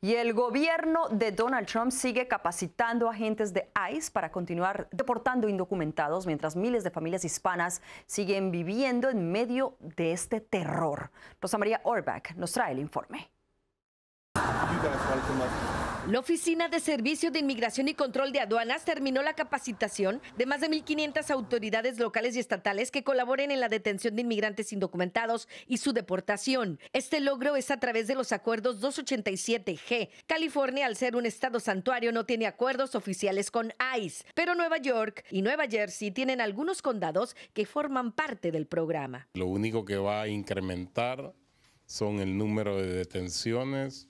Y el gobierno de Donald Trump sigue capacitando agentes de ICE para continuar deportando indocumentados mientras miles de familias hispanas siguen viviendo en medio de este terror. Rosa María Orbach nos trae el informe. La Oficina de Servicios de Inmigración y Control de Aduanas terminó la capacitación de más de 1.500 autoridades locales y estatales que colaboren en la detención de inmigrantes indocumentados y su deportación. Este logro es a través de los acuerdos 287G. California, al ser un estado santuario, no tiene acuerdos oficiales con ICE, pero Nueva York y Nueva Jersey tienen algunos condados que forman parte del programa. Lo único que va a incrementar son el número de detenciones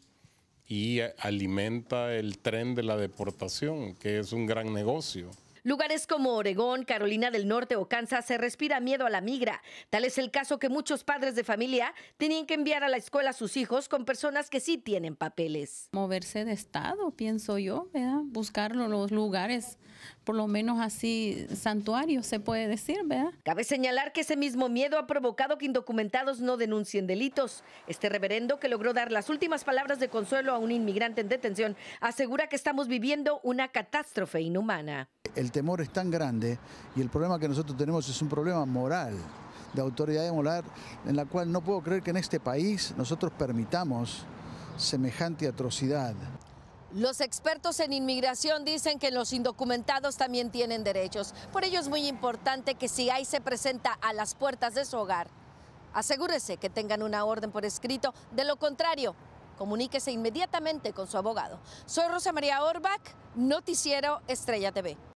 y alimenta el tren de la deportación, que es un gran negocio. Lugares como Oregón, Carolina del Norte o Kansas se respira miedo a la migra. Tal es el caso que muchos padres de familia tenían que enviar a la escuela a sus hijos con personas que sí tienen papeles. Moverse de estado, pienso yo, ¿verdad? Buscar los lugares, por lo menos así santuarios se puede decir, ¿verdad? Cabe señalar que ese mismo miedo ha provocado que indocumentados no denuncien delitos. Este reverendo que logró dar las últimas palabras de consuelo a un inmigrante en detención asegura que estamos viviendo una catástrofe inhumana el temor es tan grande y el problema que nosotros tenemos es un problema moral, de autoridad moral, en la cual no puedo creer que en este país nosotros permitamos semejante atrocidad. Los expertos en inmigración dicen que los indocumentados también tienen derechos. Por ello es muy importante que si hay se presenta a las puertas de su hogar, asegúrese que tengan una orden por escrito. De lo contrario, comuníquese inmediatamente con su abogado. Soy Rosa María Orbach, Noticiero Estrella TV.